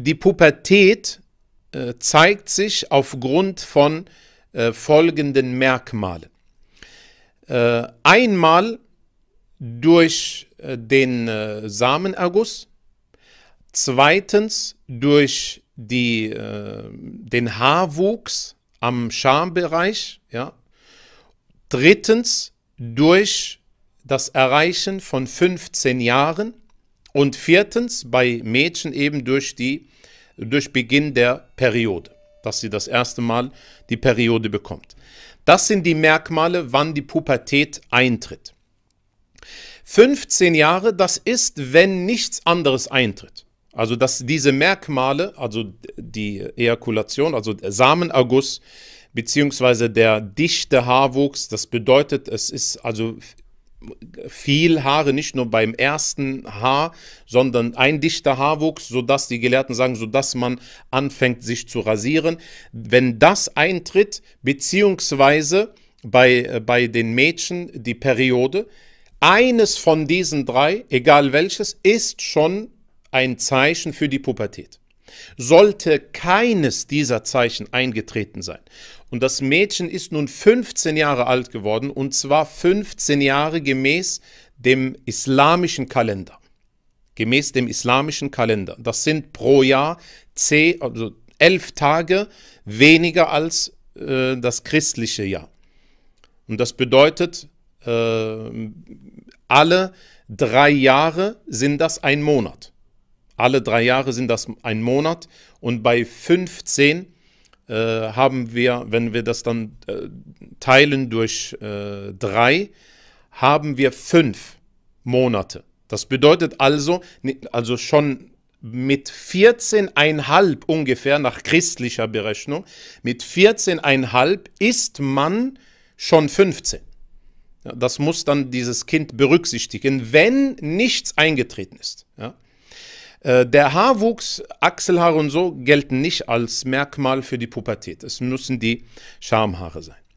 die Pubertät äh, zeigt sich aufgrund von äh, folgenden Merkmalen. Äh, einmal durch äh, den äh, Samenerguss, zweitens durch die, äh, den Haarwuchs am Schambereich, ja. drittens durch das Erreichen von 15 Jahren und viertens bei Mädchen eben durch, die, durch Beginn der Periode, dass sie das erste Mal die Periode bekommt. Das sind die Merkmale, wann die Pubertät eintritt. 15 Jahre, das ist, wenn nichts anderes eintritt. Also dass diese Merkmale, also die Ejakulation, also der Samenerguss beziehungsweise der dichte Haarwuchs, das bedeutet, es ist also viel Haare, nicht nur beim ersten Haar, sondern ein dichter Haarwuchs, sodass die Gelehrten sagen, sodass man anfängt, sich zu rasieren. Wenn das eintritt, beziehungsweise bei, äh, bei den Mädchen die Periode, eines von diesen drei, egal welches, ist schon ein Zeichen für die Pubertät. Sollte keines dieser Zeichen eingetreten sein und das Mädchen ist nun 15 Jahre alt geworden und zwar 15 Jahre gemäß dem islamischen Kalender. Gemäß dem islamischen Kalender. Das sind pro Jahr zehn, also elf Tage weniger als äh, das christliche Jahr. Und das bedeutet, äh, alle drei Jahre sind das ein Monat. Alle drei Jahre sind das ein Monat und bei 15 Jahren äh, haben wir, wenn wir das dann äh, teilen durch äh, drei, haben wir fünf Monate. Das bedeutet also, also schon mit 14,5 ungefähr nach christlicher Berechnung, mit 14,5 ist man schon 15. Das muss dann dieses Kind berücksichtigen, wenn nichts eingetreten ist. Ja? Äh, der Haarwuchs, Achselhaare und so gelten nicht als Merkmal für die Pubertät. Es müssen die Schamhaare sein.